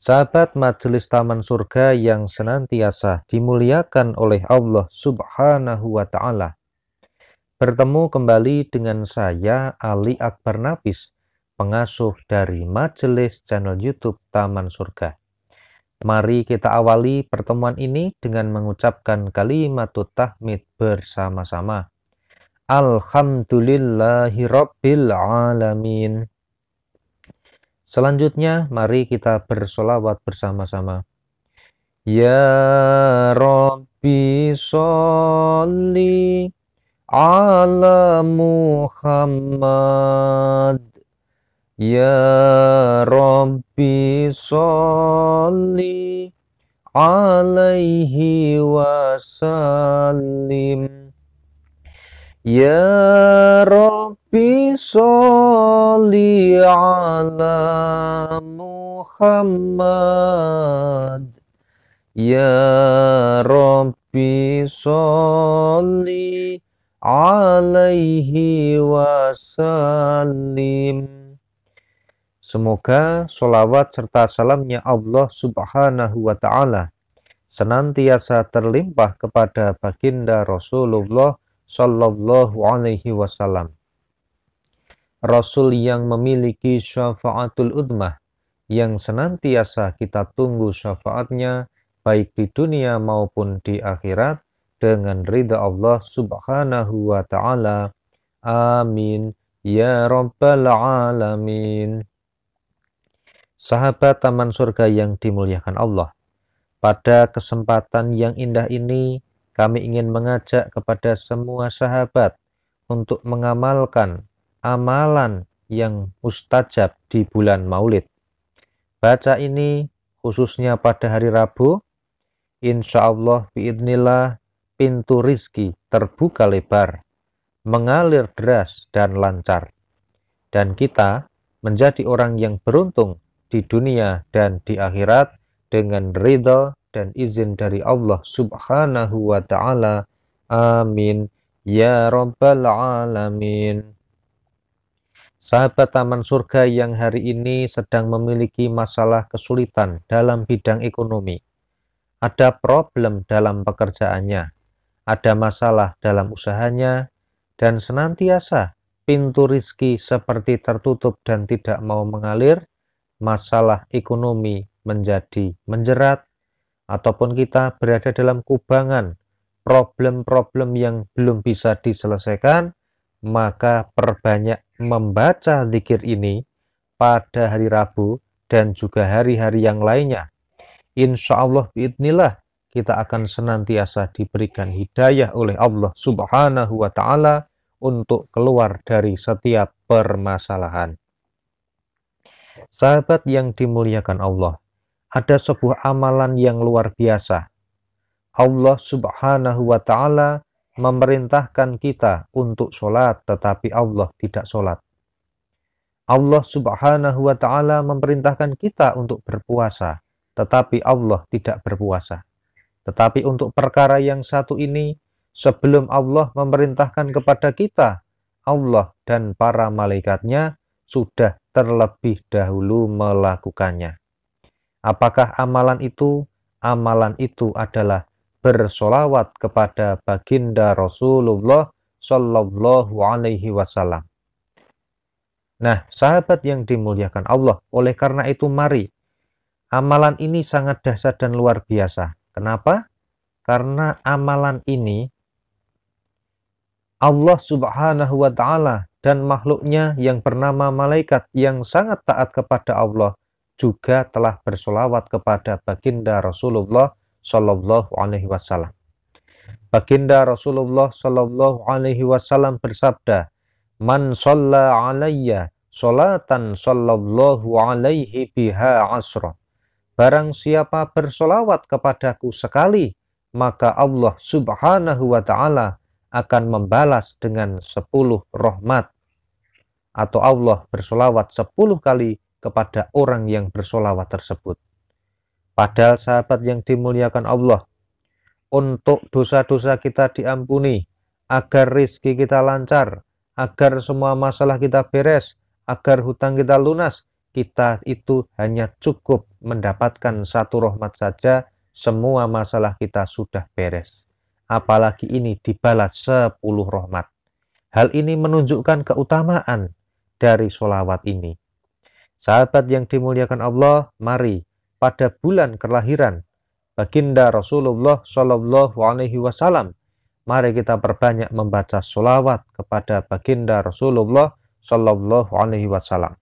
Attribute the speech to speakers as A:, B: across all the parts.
A: sahabat majelis taman surga yang senantiasa dimuliakan oleh Allah Subhanahu wa Ta'ala. Bertemu kembali dengan saya, Ali Akbar Nafis, pengasuh dari majelis channel YouTube Taman Surga. Mari kita awali pertemuan ini dengan mengucapkan kalimat tahmid bersama-sama. Alhamdulillahirabbil alamin. Selanjutnya, mari kita bersolawat bersama-sama. Ya Rabbi sholli ala Muhammad Ya Rabbi sholli alaihi wasallim Ya Rabbi صل على محمد يا ربي صل عليه وسلم Semoga sholawat serta salamnya Allah subhanahu wa ta'ala senantiasa terlimpah kepada baginda Rasulullah Shallallahu alaihi wasallam Rasul yang memiliki syafaatul udmah, yang senantiasa kita tunggu syafaatnya baik di dunia maupun di akhirat dengan ridha Allah subhanahu wa ta'ala. Amin. Ya Rabbal Alamin. Sahabat Taman Surga yang dimuliakan Allah, pada kesempatan yang indah ini, kami ingin mengajak kepada semua sahabat untuk mengamalkan amalan yang mustajab di bulan Maulid. Baca ini khususnya pada hari Rabu. Insya Allah biidnillah pintu rizki terbuka lebar, mengalir deras dan lancar. Dan kita menjadi orang yang beruntung di dunia dan di akhirat dengan ridha dan izin dari Allah subhanahu wa ta'ala. Amin. Ya Rabbal Alamin. Sahabat Taman Surga yang hari ini sedang memiliki masalah kesulitan dalam bidang ekonomi. Ada problem dalam pekerjaannya, ada masalah dalam usahanya, dan senantiasa pintu rizki seperti tertutup dan tidak mau mengalir, masalah ekonomi menjadi menjerat, ataupun kita berada dalam kubangan problem-problem yang belum bisa diselesaikan, maka perbanyak membaca zikir ini pada hari Rabu dan juga hari-hari yang lainnya. Insya Allah biidnillah kita akan senantiasa diberikan hidayah oleh Allah subhanahu wa ta'ala untuk keluar dari setiap permasalahan. Sahabat yang dimuliakan Allah, ada sebuah amalan yang luar biasa. Allah subhanahu wa ta'ala memerintahkan kita untuk sholat, tetapi Allah tidak sholat. Allah subhanahu wa ta'ala memerintahkan kita untuk berpuasa, tetapi Allah tidak berpuasa. Tetapi untuk perkara yang satu ini, sebelum Allah memerintahkan kepada kita, Allah dan para malaikatnya sudah terlebih dahulu melakukannya. Apakah amalan itu? Amalan itu adalah bersolawat kepada baginda Rasulullah Shallallahu Alaihi Wasallam. Nah, sahabat yang dimuliakan Allah, oleh karena itu mari amalan ini sangat dahsyat dan luar biasa. Kenapa? Karena amalan ini Allah Subhanahu wa taala dan makhluknya yang bernama malaikat yang sangat taat kepada Allah juga telah bersolawat kepada baginda Rasulullah Shallallahu Alaihi Wasallam. Baginda Rasulullah Shallallahu Alaihi Wasallam bersabda, "Man sholla alayya sholatan Sallallahu alaihi biha asra." Barang siapa bersolawat kepadaku sekali, maka Allah subhanahu wa ta'ala akan membalas dengan sepuluh rahmat. Atau Allah bersolawat sepuluh kali kepada orang yang bersolawat tersebut. Padahal sahabat yang dimuliakan Allah, untuk dosa-dosa kita diampuni, agar rizki kita lancar, agar semua masalah kita beres, agar hutang kita lunas, kita itu hanya cukup mendapatkan satu rahmat saja, semua masalah kita sudah beres. Apalagi ini dibalas sepuluh rahmat. Hal ini menunjukkan keutamaan dari sholawat ini. Sahabat yang dimuliakan Allah, mari pada bulan kelahiran baginda Rasulullah Shallallahu Alaihi Wasallam. Mari kita perbanyak membaca solawat kepada baginda Rasulullah Shallallahu Alaihi Wasallam.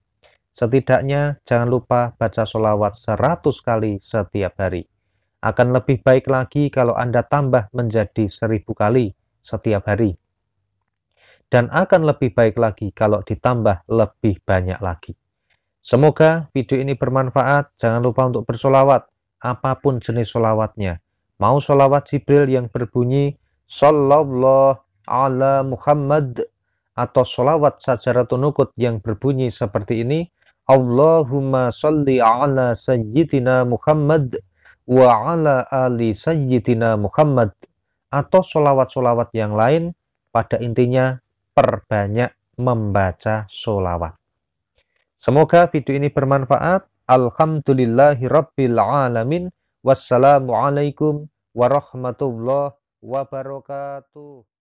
A: Setidaknya jangan lupa baca solawat 100 kali setiap hari. Akan lebih baik lagi kalau Anda tambah menjadi seribu kali setiap hari. Dan akan lebih baik lagi kalau ditambah lebih banyak lagi. Semoga video ini bermanfaat. Jangan lupa untuk bersolawat, apapun jenis solawatnya. Mau solawat Jibril yang berbunyi Sallallahu ala Muhammad atau solawat sajaratun nukut yang berbunyi seperti ini Allahumma salli ala sayyidina Muhammad wa ala ali sayyidina Muhammad atau solawat-solawat yang lain pada intinya perbanyak membaca solawat. Semoga video ini bermanfaat. Alhamdulillahirrabbilalamin. Wassalamualaikum warahmatullahi wabarakatuh.